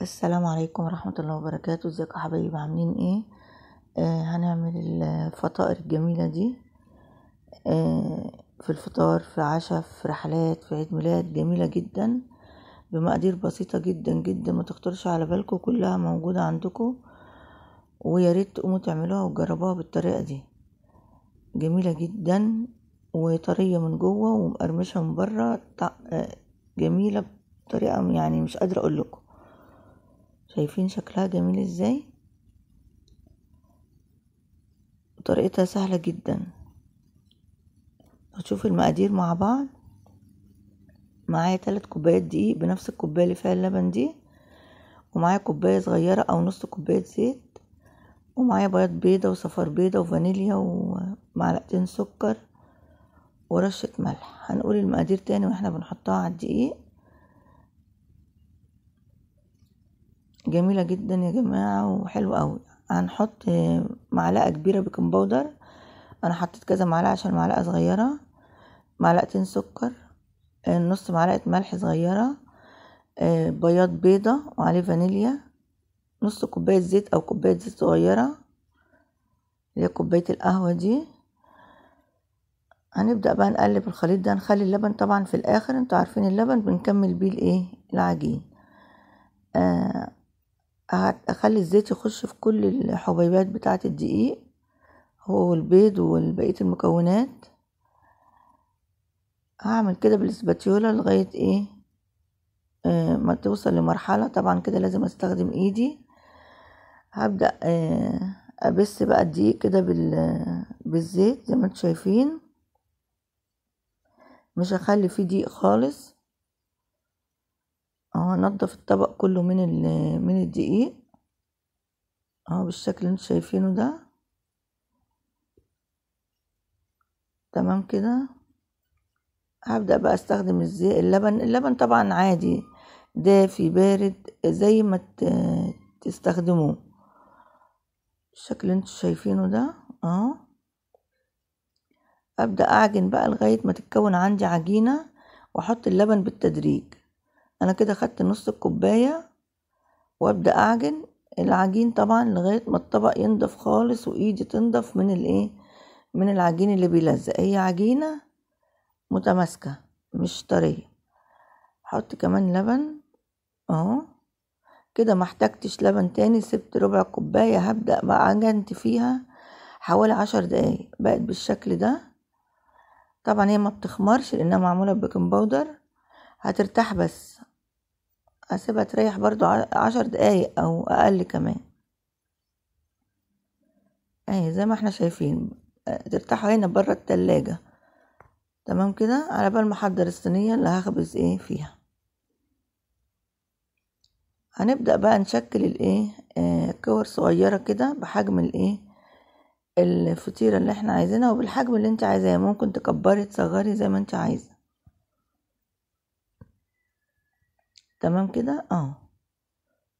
السلام عليكم ورحمة الله وبركاته ازيكم يا عاملين ايه آه هنعمل الفطائر الجميلة دي آه في الفطار في عشاء في رحلات في عيد ميلاد جميلة جدا بمقادير بسيطة جدا جدا ما تخطرش على بالكم كلها موجودة عندكم ويا ريت تقوموا تعملوها وتجربوها بالطريقة دي جميلة جدا وطرية من جوه ومقرمشة من بره آه، جميلة بطريقة يعني مش قادرة اقول لكم شايفين شكلها جميل ازاي وطريقتها سهلة جدا هتشوف المقادير مع بعض معايا ثلاث كوبايات دقيق بنفس الكوباية اللي فيها اللبن دي ومعايا كوباية صغيرة أو نص كوباية زيت ومعايا بياض بيضة وصفار بيضة وفانيليا ومعلقتين سكر ورشة ملح هنقول المقادير تاني واحنا بنحطها على الدقيق جميلة جدا يا جماعة وحلوة قوي هنحط معلقة كبيرة بيكنج باودر انا حطيت كذا معلقة عشان معلقة صغيرة معلقتين سكر نص معلقة ملح صغيرة بياض بيضة وعليه فانيليا نص كوباية زيت او كوباية زيت صغيرة هي كوباية القهوة دي هنبدأ بقى نقلب الخليط ده نخلي اللبن طبعا في الاخر انتوا عارفين اللبن بنكمل بيه الايه العجين آه اخلي الزيت يخش في كل الحبيبات بتاعة الدقيق هو البيض وبقية المكونات هعمل كده بالاسباتيولا لغاية ايه آه ما توصل لمرحلة طبعا كده لازم استخدم ايدي هبدأ آه ابس بقى الدقيق كده بالزيت زي ما انتم شايفين مش هخلي فيه دقيق خالص اهو هنضف الطبق كله من من الدقيق اهو بالشكل اللي انتوا شايفينه ده تمام كده هبدأ بقى استخدم الزي اللبن اللبن طبعا عادي دافي بارد زي ما تستخدموه الشكل اللي انتوا شايفينه ده اهو ابدأ اعجن بقى لغاية ما تتكون عندي عجينة واحط اللبن بالتدريج انا كده خدت نص الكوبايه وابدا اعجن العجين طبعا لغايه ما الطبق ينضف خالص وايدي تنضف من الايه من العجين اللي بيلزق هي عجينه متماسكه مش طريه حط كمان لبن اهو كده ما احتجتش لبن تاني سبت ربع كوبايه هبدا بقى عجنت فيها حوالي عشر دقايق بقت بالشكل ده طبعا هي ما بتخمرش لانها معموله ببيكنج باودر هترتاح بس هسيبها تريح برضو عشر دقايق او اقل كمان اهي زي ما احنا شايفين آه، ترتاحوا هنا بره التلاجة تمام كده على بال ما احضر الصينية اللي هخبز ايه فيها هنبدأ بقى نشكل الايه آه كور صغيرة كده بحجم الايه الفطيرة اللي احنا عايزينها وبالحجم اللي انت عايزاه ممكن تكبري تصغري زي ما انت عايزه تمام كده اه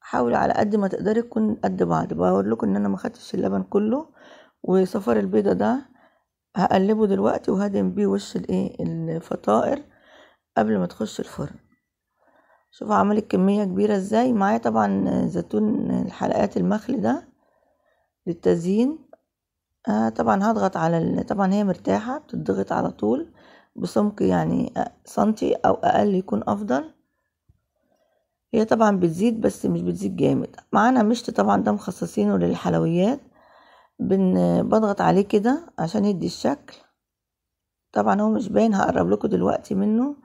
حاولي على قد ما تقدري تكون قد بعض بقول لكم ان انا ما خدتش اللبن كله وصفار البيضه ده هقلبه دلوقتي وهدم بيه وش الايه الفطائر قبل ما تخش الفرن شوف عملت كميه كبيره ازاي معايا طبعا زيتون الحلقات المخل ده للتزيين آه طبعا هضغط على طبعا هي مرتاحه بتضغط على طول بسمك يعني سنتي او اقل يكون افضل هي طبعا بتزيد بس مش بتزيد جامد معانا مشط طبعا ده مخصصينه للحلويات بن بضغط عليه كده عشان يدي الشكل طبعا هو مش باين هقرب لكم دلوقتي منه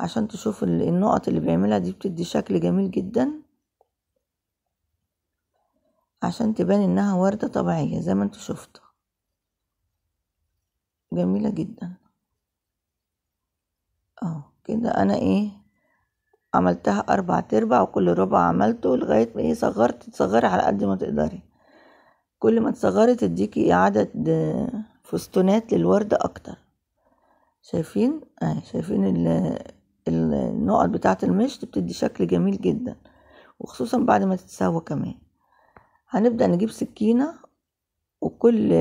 عشان تشوفوا النقط اللي بيعملها دي بتدي شكل جميل جدا عشان تبان انها وردة طبيعية زي ما انتوا شفتوا جميلة جدا اهو كده انا ايه عملتها أربع تربع وكل ربع عملته لغاية ما ايه صغرت تصغري على قد ما تقدري كل ما تصغري تديكي عدد فستونات للوردة أكتر شايفين آه شايفين ال النقط بتاعة المشط بتدي شكل جميل جدا وخصوصا بعد ما تتساوى كمان هنبدأ نجيب سكينة وكل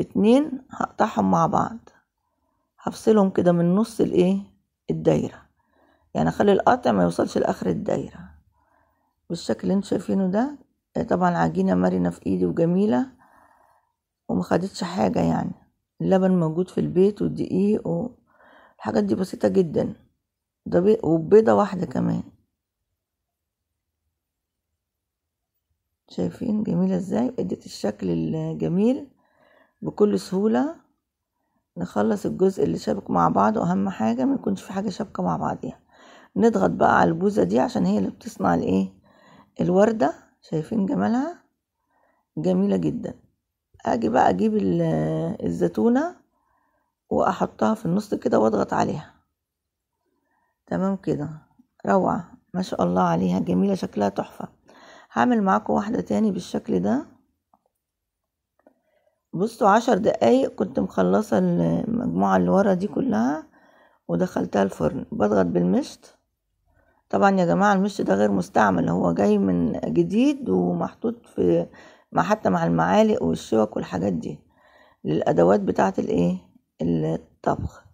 اتنين هقطعهم مع بعض هفصلهم كده من نص الايه الدايره يعني اخلي القطع ما يوصلش لاخر الدايره بالشكل اللي انتوا شايفينه ده آه، طبعا عجينه مرنه في ايدي وجميله وما خدتش حاجه يعني اللبن موجود في البيت والدقيق والحاجات دي بسيطه جدا ده وبيضه واحده كمان شايفين جميله ازاي اديت الشكل الجميل بكل سهوله نخلص الجزء اللي شابك مع بعض واهم حاجه ما يكونش في حاجه شابكه مع بعضيها يعني. نضغط بقى على البوزة دي عشان هي اللي بتصنع الايه الوردة شايفين جمالها جميلة جدا اجي بقى اجيب الزيتونة واحطها في النص كده واضغط عليها تمام كده روعة ما شاء الله عليها جميلة شكلها تحفة هعمل معاكم واحدة تاني بالشكل ده بصوا عشر دقايق كنت مخلصة المجموعة اللي ورا دي كلها ودخلتها الفرن بضغط بالمشط طبعا يا جماعة المش ده غير مستعمل هو جاي من جديد ومحطوط في ما حتى مع المعالق والشوك والحاجات دي للأدوات بتاعة الايه الطبخ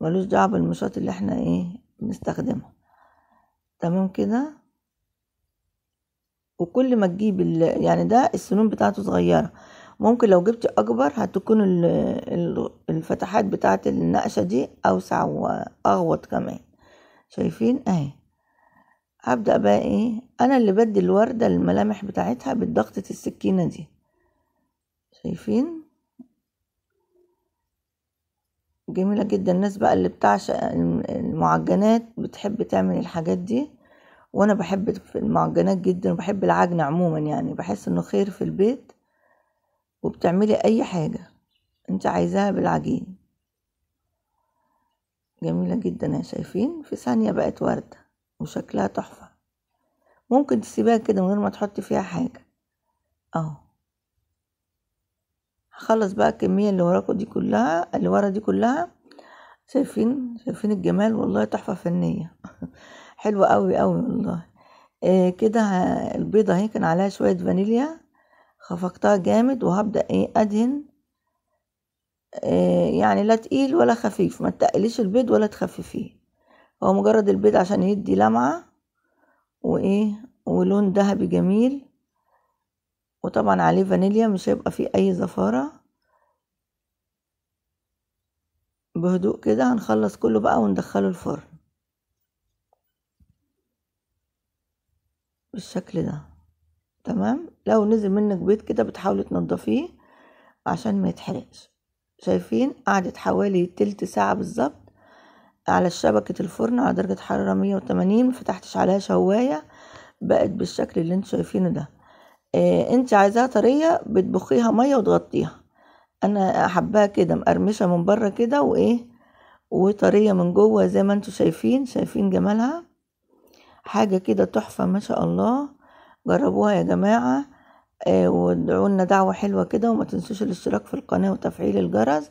ملوش دعوة بالمشاط اللي احنا ايه بنستخدمها تمام كده وكل ما تجيب يعني ده السنون بتاعته صغيرة ممكن لو جبت اكبر هتكون الفتحات بتاعة النقشة دي اوسع واغوط كمان شايفين اهي هبدأ بقى ايه انا اللي بدي الوردة الملامح بتاعتها بالضغطة السكينة دي شايفين جميلة جدا الناس بقى اللي بتعشق المعجنات بتحب تعمل الحاجات دي وانا بحب في المعجنات جدا وبحب العجن عموما يعني بحس انه خير في البيت وبتعملي اي حاجة انت عايزاها بالعجين جميلة جدا يا شايفين في ثانية بقت وردة وشكلها تحفة ممكن تسيبها كده من غير ما تحطي فيها حاجة اهو هخلص بقى الكمية اللي وراكوا دي كلها اللي ورا دي كلها شايفين شايفين الجمال والله تحفة فنية حلوة قوي قوي والله آه كده البيضة اهي كان عليها شوية فانيليا خفقتها جامد وهبدأ ايه ادهن آه يعني لا تقيل ولا خفيف ما تقليش البيض ولا تخففيه هو مجرد البيض عشان يدي لمعة وايه ولون ذهبي جميل وطبعا عليه فانيليا مش هيبقى فيه اي زفارة بهدوء كده هنخلص كله بقى وندخله الفرن بالشكل ده تمام لو نزل منك بيض كده بتحاولي تنضفيه عشان ما يتحرقش شايفين قعدت حوالي تلت ساعة بالظبط على شبكة الفرن على درجة حرارة 180 مفتحتش عليها شواية بقت بالشكل اللي انتوا شايفينه ده اه انت عايزاها طرية بتبخيها مية وتغطيها انا احبها كده مقرمشة من بره كده وايه وطرية من جوه زي ما انتوا شايفين شايفين جمالها حاجة كده تحفة ما شاء الله جربوها يا جماعة اه وادعوا لنا دعوة حلوة كده وما تنسوش الاشتراك في القناة وتفعيل الجرس